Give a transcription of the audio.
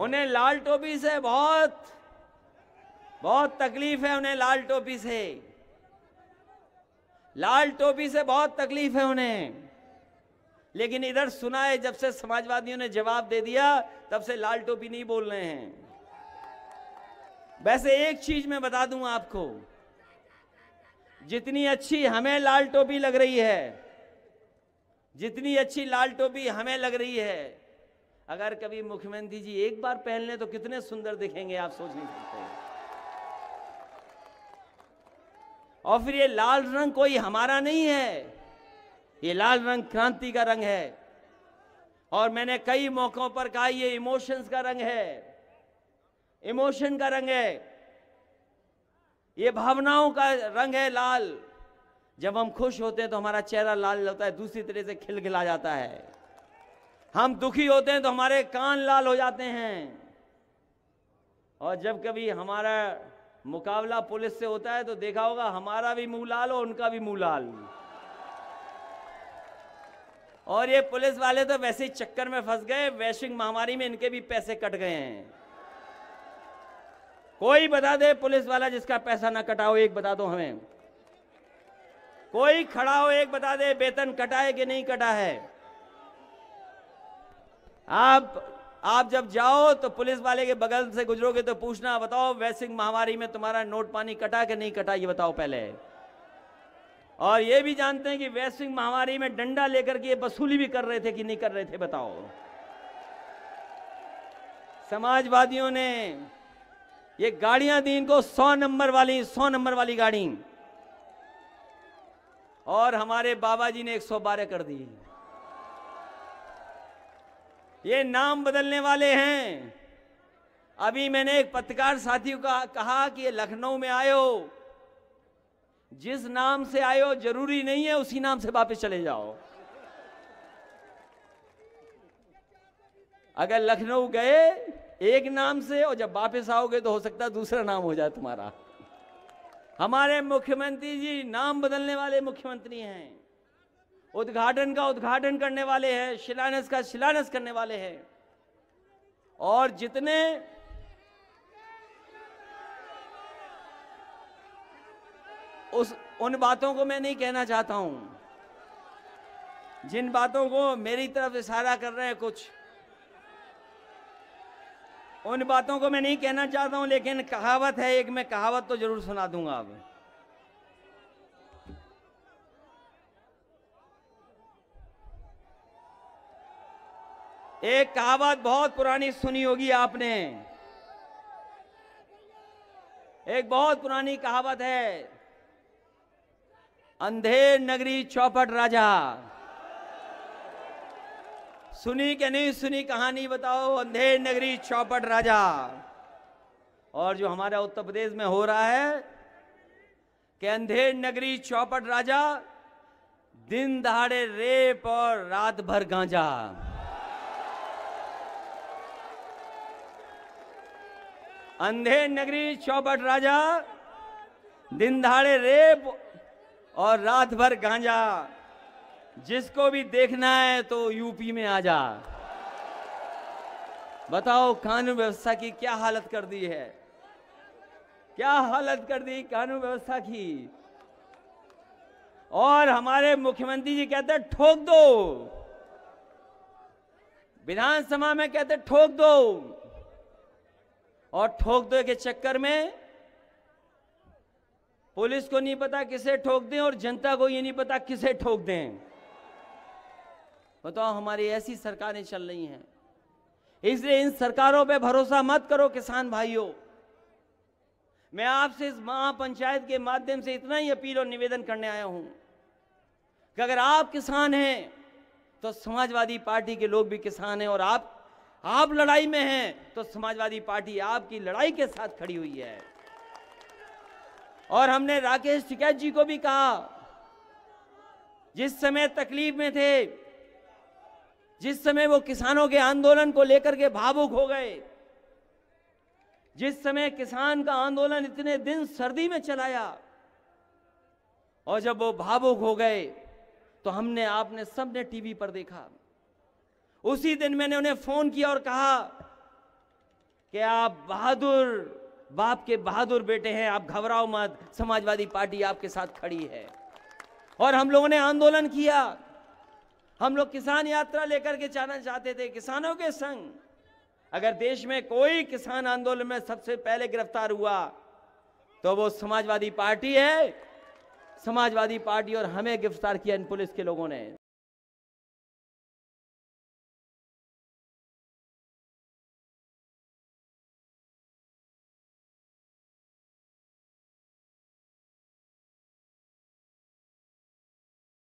उन्हें लाल टोपी से बहुत बहुत तकलीफ है उन्हें लाल टोपी से लाल टोपी से बहुत तकलीफ है उन्हें लेकिन इधर सुना है जब से समाजवादियों ने जवाब दे दिया तब से लाल टोपी नहीं बोल रहे हैं वैसे एक चीज मैं बता दूं आपको जितनी अच्छी हमें लाल टोपी लग रही है जितनी अच्छी लाल टोपी हमें लग रही है अगर कभी मुख्यमंत्री जी एक बार पहन लें तो कितने सुंदर दिखेंगे आप सोच नहीं सकते और फिर ये लाल रंग कोई हमारा नहीं है ये लाल रंग क्रांति का रंग है और मैंने कई मौकों पर कहा ये इमोशंस का रंग है इमोशन का रंग है ये भावनाओं का रंग है लाल जब हम खुश होते हैं तो हमारा चेहरा लाल होता है दूसरी तरह से खिलखिला जाता है हम दुखी होते हैं तो हमारे कान लाल हो जाते हैं और जब कभी हमारा मुकाबला पुलिस से होता है तो देखा होगा हमारा भी मुंह लाल और उनका भी मुंह लाल और ये पुलिस वाले तो वैसे ही चक्कर में फंस गए वैश्विक महामारी में इनके भी पैसे कट गए हैं कोई बता दे पुलिस वाला जिसका पैसा ना कटा हो एक बता दो हमें कोई खड़ा हो एक बता दे वेतन कटा है कि नहीं कटा है आप आप जब जाओ तो पुलिस वाले के बगल से गुजरोगे तो पूछना बताओ वैश्विक महामारी में तुम्हारा नोट पानी कटा कि नहीं कटा ये बताओ पहले और ये भी जानते हैं कि वैश्विक महामारी में डंडा लेकर के वसूली भी कर रहे थे कि नहीं कर रहे थे बताओ समाजवादियों ने ये गाड़ियां दी इनको सौ नंबर वाली सौ नंबर वाली गाड़ी और हमारे बाबा जी ने एक कर दी ये नाम बदलने वाले हैं अभी मैंने एक पत्रकार साथियों का कहा कि ये लखनऊ में आयो जिस नाम से आयो जरूरी नहीं है उसी नाम से वापस चले जाओ अगर लखनऊ गए एक नाम से और जब वापस आओगे तो हो सकता है दूसरा नाम हो जाए तुम्हारा हमारे मुख्यमंत्री जी नाम बदलने वाले मुख्यमंत्री हैं उद्घाटन का उद्घाटन करने वाले हैं शिलान्यास का शिलान्यास करने वाले हैं और जितने उस उन बातों को मैं नहीं कहना चाहता हूं जिन बातों को मेरी तरफ इशारा कर रहे हैं कुछ उन बातों को मैं नहीं कहना चाहता हूं लेकिन कहावत है एक मैं कहावत तो जरूर सुना दूंगा आप एक कहावत बहुत पुरानी सुनी होगी आपने एक बहुत पुरानी कहावत है अंधेर नगरी चौपट राजा सुनी क्या नहीं सुनी कहानी बताओ अंधेर नगरी चौपट राजा और जो हमारे उत्तर प्रदेश में हो रहा है कि अंधेर नगरी चौपट राजा दिन दहाड़े रेप और रात भर गांजा अंधे नगरी चौपट राजा दिन दहाड़े रेप और रात भर गांजा जिसको भी देखना है तो यूपी में आ जा बताओ कानून व्यवस्था की क्या हालत कर दी है क्या हालत कर दी कानून व्यवस्था की और हमारे मुख्यमंत्री जी कहते ठोक दो विधानसभा में कहते ठोक दो और ठोक दो के चक्कर में पुलिस को नहीं पता किसे ठोक दें और जनता को ये नहीं पता किसे ठोक दें बताओ हमारी ऐसी सरकारें चल रही हैं इसलिए इन सरकारों पे भरोसा मत करो किसान भाइयों मैं आपसे इस महापंचायत के माध्यम से इतना ही अपील और निवेदन करने आया हूं कि अगर आप किसान हैं तो समाजवादी पार्टी के लोग भी किसान हैं और आप आप लड़ाई में हैं तो समाजवादी पार्टी आपकी लड़ाई के साथ खड़ी हुई है और हमने राकेश टिकैत जी को भी कहा जिस समय तकलीफ में थे जिस समय वो किसानों के आंदोलन को लेकर के भावुक हो गए जिस समय किसान का आंदोलन इतने दिन सर्दी में चलाया और जब वो भावुक हो गए तो हमने आपने सबने टीवी पर देखा उसी दिन मैंने उन्हें फ़ोन किया और कहा कि आप बहादुर बाप के बहादुर बेटे हैं आप घबराओ मत समाजवादी पार्टी आपके साथ खड़ी है और हम लोगों ने आंदोलन किया हम लोग किसान यात्रा लेकर के जाना चाहते थे किसानों के संग अगर देश में कोई किसान आंदोलन में सबसे पहले गिरफ्तार हुआ तो वो समाजवादी पार्टी है समाजवादी पार्टी और हमें गिरफ्तार किया इन पुलिस के लोगों ने